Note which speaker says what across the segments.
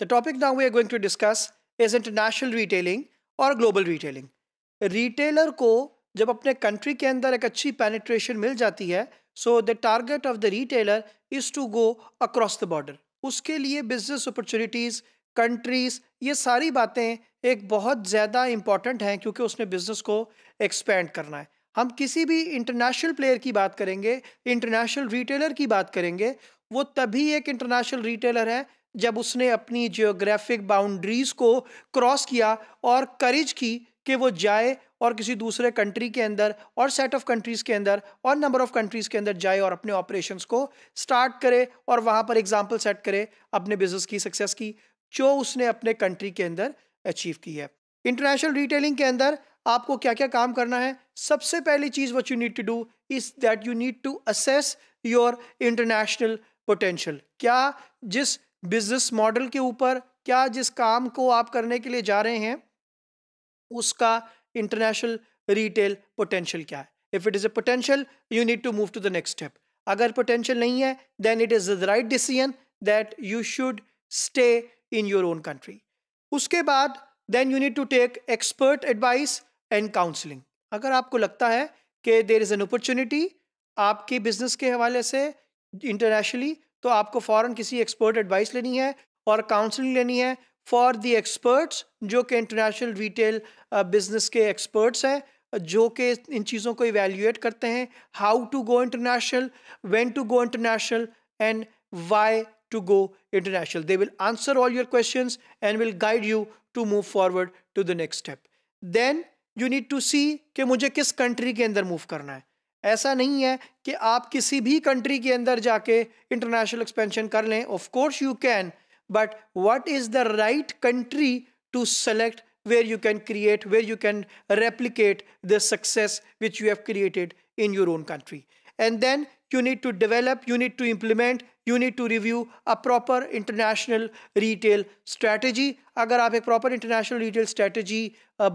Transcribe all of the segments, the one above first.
Speaker 1: The topic now we are going to discuss is international retailing और global retailing retailer को जब अपने country के अंदर एक अच्छी penetration मिल जाती है so the target of the retailer is to go across the border उसके लिए बिजनेस अपॉर्चुनिटीज़ कंट्रीज़ ये सारी बातें एक बहुत ज़्यादा important हैं क्योंकि उसने बिज़नेस को एक्सपेंड करना है हम किसी भी इंटरनेशनल प्लेयर की बात करेंगे इंटरनेशनल रिटेलर की बात करेंगे वो तभी एक इंटरनेशनल रिटेलर है जब उसने अपनी जियोग्राफिक बाउंड्रीज को क्रॉस किया और करेज की कि वो जाए और किसी दूसरे कंट्री के अंदर और सेट ऑफ कंट्रीज़ के अंदर और नंबर ऑफ कंट्रीज़ के अंदर जाए और अपने ऑपरेशन को स्टार्ट करे और वहाँ पर एग्जाम्पल सेट करे अपने बिजनेस की सक्सेस की जो उसने अपने कंट्री के अंदर अचीव की है इंटरनेशनल रिटेलिंग के अंदर आपको क्या क्या काम करना है सबसे पहली चीज़ what you need to do is that you need to assess your international potential क्या जिस बिजनेस मॉडल के ऊपर क्या जिस काम को आप करने के लिए जा रहे हैं उसका इंटरनेशनल रिटेल पोटेंशियल क्या है if it is a potential you need to move to the next step अगर पोटेंशियल नहीं है then it is the right decision that you should stay in your own country उसके बाद then you need to take expert advice and counselling अगर आपको लगता है कि देर इज़ एन अपॉर्चुनिटी आपके बिजनेस के हवाले से इंटरनेशनली तो आपको फ़ौरन किसी एक्सपर्ट एडवाइस लेनी है और काउंसलिंग लेनी है फॉर दी एक्सपर्ट्स जो कि इंटरनेशनल रिटेल बिजनेस के एक्सपर्ट्स हैं जो कि इन चीज़ों को इवेल्यूएट करते हैं how to go international when to go international and why to go international they will answer all your question and will guide you to move forward to the next step then you need to see कि मुझे किस country के अंदर move करना है ऐसा नहीं है कि आप किसी भी कंट्री के अंदर जाके इंटरनेशनल एक्सपेंशन कर लें of course you can but what is the right country to select where you can create where you can replicate the success which you have created in your own country and then you need to develop you need to implement you need to review a proper international retail strategy अगर आप एक proper international retail strategy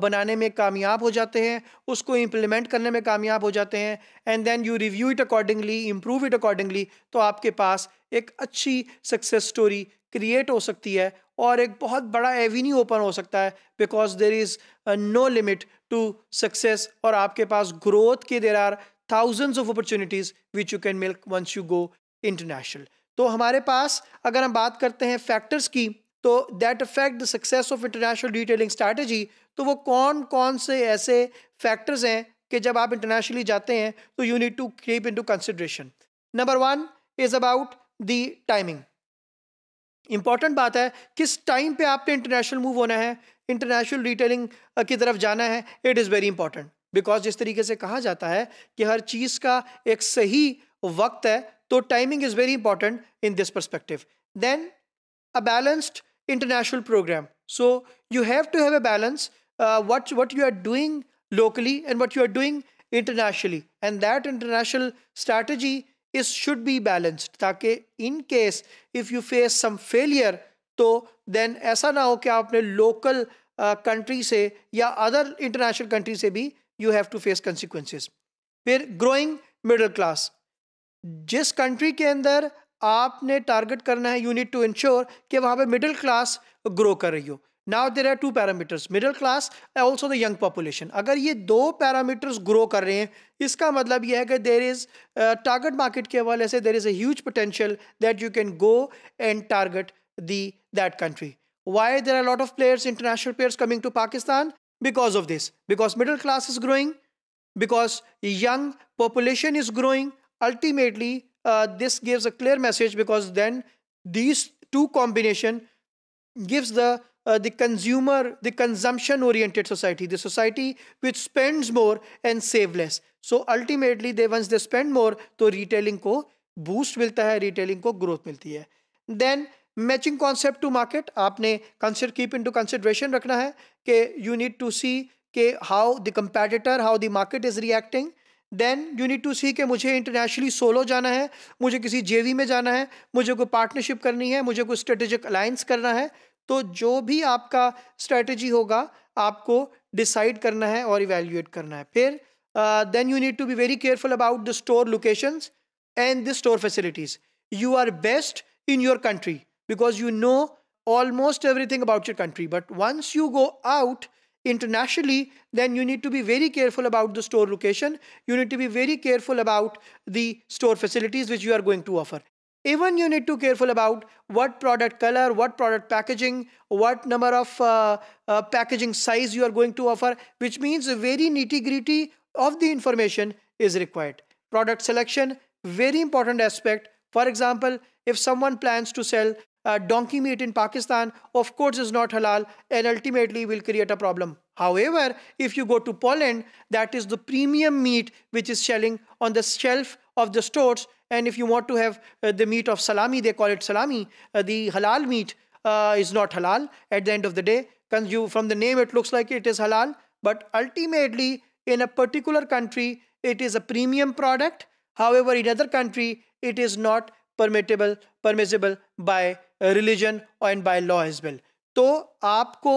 Speaker 1: बनाने में कामयाब हो जाते हैं उसको इम्प्लीमेंट करने में कामयाब हो जाते हैं and then you review it accordingly improve it accordingly तो आपके पास एक अच्छी सक्सेस स्टोरी क्रिएट हो सकती है और एक बहुत बड़ा एवेन्यू ओपन हो सकता है because there is no limit to success और आपके पास ग्रोथ के there are thousands of opportunities which you can milk once you go international तो हमारे पास अगर हम बात करते हैं फैक्टर्स की तो that affect the success of international retailing strategy तो वो कौन कौन से ऐसे फैक्टर्स हैं कि जब आप इंटरनेशनली जाते हैं तो you need to keep in to consideration number one is about the timing important बात है किस टाइम पे आपने इंटरनेशनल मूव होना है इंटरनेशनल रिटेलिंग की तरफ जाना है it is very important because जिस तरीके से कहा जाता है कि हर चीज़ का एक सही वक्त है तो timing is very important in this perspective then a international program so you have to have a balance uh, what what you are doing locally and what you are doing internationally and that international strategy is should be balanced ताकि in case if you face some failure तो then ऐसा ना हो कि आपने local uh, country uh, से या other international country से भी you have to face consequences फिर growing middle class जिस कंट्री के अंदर आपने टारगेट करना है यू नीड टू इंश्योर कि वहाँ पे मिडिल क्लास ग्रो कर रही हो now there are two parameters middle class also the young population अगर ये दो पैरामीटर्स ग्रो कर रहे हैं इसका मतलब यह है कि देर इज़ टारगेट मार्केट के हवाले से there is as potential that you can go and target the that country why there are lot of players international players coming to Pakistan because of this because middle class is growing because young population is growing ultimately uh, this gives a clear message because then these two combination gives the uh, the consumer the consumption oriented society the society which spends more and save less so ultimately they once they spend more to retailing ko boost milta hai retailing ko growth milti hai then matching concept to market aapne consider keep into consideration rakhna hai ke you need to see ke how the competitor how the market is reacting then you need to see कि मुझे internationally solo जाना है मुझे किसी जेवी में जाना है मुझे कोई पार्टनरशिप करनी है मुझे कोई स्ट्रेटेजिक अलायंस करना है तो जो भी आपका स्ट्रेटजी होगा आपको डिसाइड करना है और इवेल्यूएट करना है फिर then you need to be very careful about the store locations and the store facilities are best in your country because you know almost everything about your country but once you go out internationally, then you need to be very careful about the store location. You need to be very careful about the store facilities which you are going to offer. Even you need to be careful about what product color, what product packaging, what number of uh, uh, packaging size you are going to offer, which means very nitty gritty of the information is required. Product selection, very important aspect. For example, if someone plans to sell uh, donkey meat in Pakistan, of course, is not halal and ultimately will create a problem. However, if you go to Poland, that is the premium meat which is selling on the shelf of the stores. And if you want to have uh, the meat of salami, they call it salami, uh, the halal meat uh, is not halal at the end of the day. You, from the name, it looks like it is halal, but ultimately, in a particular country, it is a premium product. However, in other country, it is not Permissible, permissible by religion and by law as well. तो आपको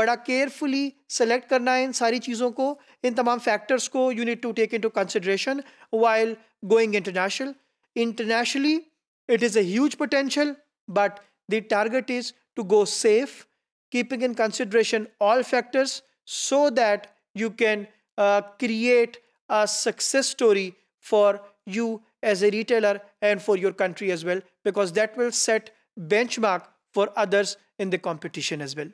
Speaker 1: बड़ा carefully select करना है इन सारी चीज़ों को इन तमाम factors को you need to take in consideration while going international internationally it is a huge potential but the target is to go safe keeping in consideration all factors so that you can uh, create a success story for you as a retailer and for your country as well because that will set benchmark for others in the competition as well.